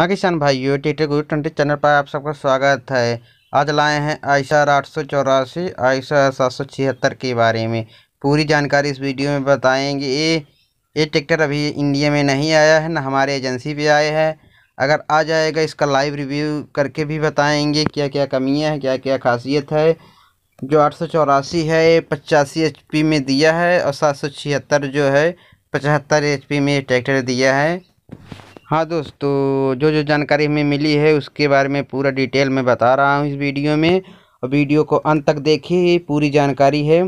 हाँ किसान भाइयों टेटर गुरु ट्वेंटी चैनल पर आप सबका स्वागत है आज लाए हैं आयशा आठ सौ चौरासी आयशा सात सौ छिहत्तर के बारे में पूरी जानकारी इस वीडियो में बताएंगे ये ये ट्रैक्टर अभी इंडिया में नहीं आया है ना हमारे एजेंसी पे आए हैं अगर आ जाएगा इसका लाइव रिव्यू करके भी बताएंगे क्या क्या कमियाँ हैं क्या क्या खासियत है जो आठ सौ चौरासी है ये पचासी एच पी में दिया है और सात सौ छिहत्तर जो है पचहत्तर एच पी में ट्रैक्टर दिया है हाँ दोस्तों जो जो जानकारी हमें मिली है उसके बारे में पूरा डिटेल में बता रहा हूँ इस वीडियो में और वीडियो को अंत तक देखिए पूरी जानकारी है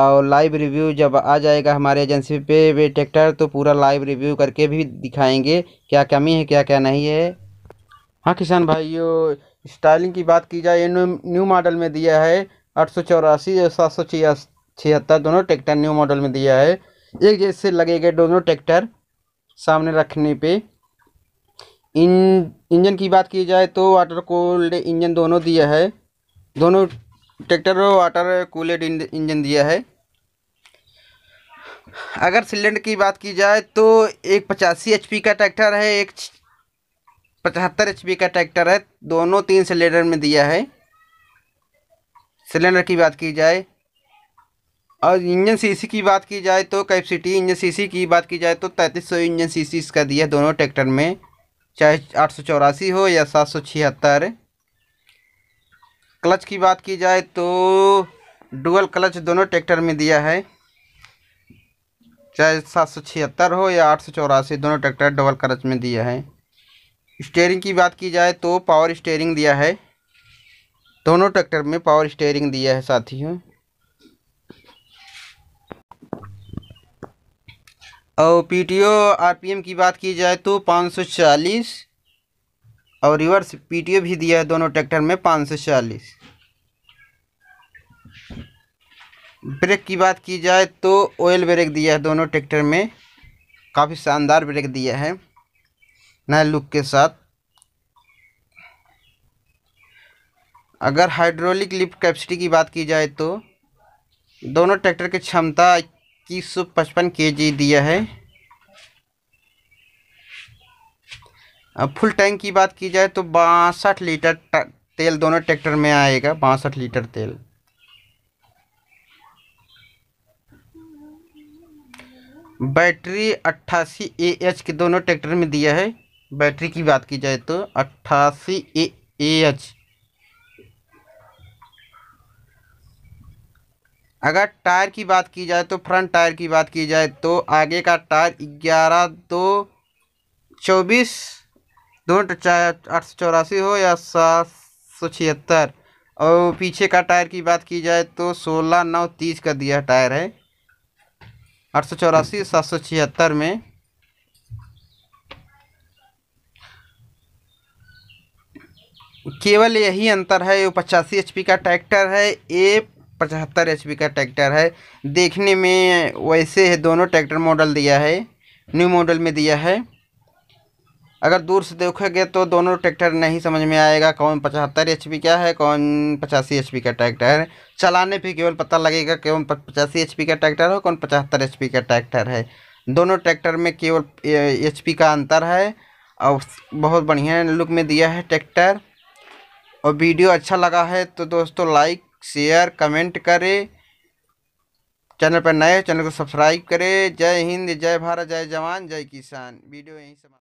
और लाइव रिव्यू जब आ जाएगा हमारे एजेंसी पे वे ट्रैक्टर तो पूरा लाइव रिव्यू करके भी दिखाएंगे क्या कमी है क्या क्या नहीं है हाँ किसान भाइयों स्टाइलिंग की बात की जाए न्यू मॉडल में दिया है आठ सौ चौरासी और सात सौ छिहत्तर दोनों ट्रैक्टर न्यू मॉडल में दिया है एक जैसे लगेगा दोनों ट्रैक्टर सामने रखने पर इन इंजन की बात की जाए तो वाटर कोल्ड इंजन दोनों दिया है दोनों ट्रैक्टर वाटर कूल्ड इंजन दिया है अगर सिलेंडर की बात की जाए तो एक पचासी एच का ट्रैक्टर है एक पचहत्तर एच का ट्रैक्टर है दोनों तीन सिलेंडर में दिया है सिलेंडर की बात की जाए और इंजन सीसी की बात की जाए तो कैपेसिटी इंजन सीसी की बात की जाए तो तैंतीस सौ इंजन सीसी इसका दिया है दोनों ट्रैक्टर में चाहे आठ सौ चौरासी हो या सात सौ छिहत्तर क्लच की बात की जाए तो डुअल क्लच दोनों ट्रैक्टर में दिया है चाहे सात सौ छिहत्तर हो या आठ सौ चौरासी दोनों ट्रैक्टर डबल क्लच में दिया है स्टेयरिंग की बात की जाए तो पावर स्टेयरिंग दिया है दोनों ट्रैक्टर में पावर स्टेयरिंग दिया है साथियों और P T O R P M की बात की जाए तो पाँच सौ चालीस और रिवर्स पी टी ओ भी दिया है दोनों ट्रैक्टर में पाँच सौ चालीस ब्रेक की बात की जाए तो ऑयल ब्रेक दिया है दोनों ट्रैक्टर में काफ़ी शानदार ब्रेक दिया है नए लुक के साथ अगर हाइड्रोलिक लिफ्ट कैपेसिटी की बात की जाए तो दोनों ट्रैक्टर की क्षमता इक्कीस सौ पचपन के जी दिया है अब फुल टैंक की बात की जाए तो बासठ लीटर तेल दोनों ट्रैक्टर में आएगा बासठ लीटर तेल बैटरी अट्ठासी ए एच के दोनों ट्रैक्टर में दिया है बैटरी की बात की जाए तो अट्ठासी ए एच अगर टायर की बात की जाए तो फ्रंट टायर की बात की जाए तो आगे का टायर ग्यारह दो चौबीस दो आठ सौ चौरासी हो या सात सौ छिहत्तर और पीछे का टायर की बात की जाए तो सोलह नौ तीस का दिया टायर है आठ सौ चौरासी सात सौ छिहत्तर में केवल यही अंतर है वो पचासी एचपी का ट्रैक्टर है ए पचहत्तर एच का ट्रैक्टर है देखने में वैसे है दोनों ट्रैक्टर मॉडल दिया है न्यू मॉडल में दिया है अगर दूर से देखोगे तो दोनों ट्रैक्टर नहीं समझ में आएगा कौन पचहत्तर एच का है कौन पचासी एच का ट्रैक्टर है चलाने पे केवल पता लगेगा कौन पचासी एच का ट्रैक्टर है कौन पचहत्तर एच का ट्रैक्टर है दोनों ट्रैक्टर में केवल एच का अंतर है और बहुत बढ़िया लुक में दिया है ट्रैक्टर और वीडियो अच्छा लगा है तो दोस्तों लाइक शेयर कमेंट करें चैनल पर नए चैनल को सब्सक्राइब करें जय हिंद जय भारत जय जवान जय किसान वीडियो यहीं समाप्त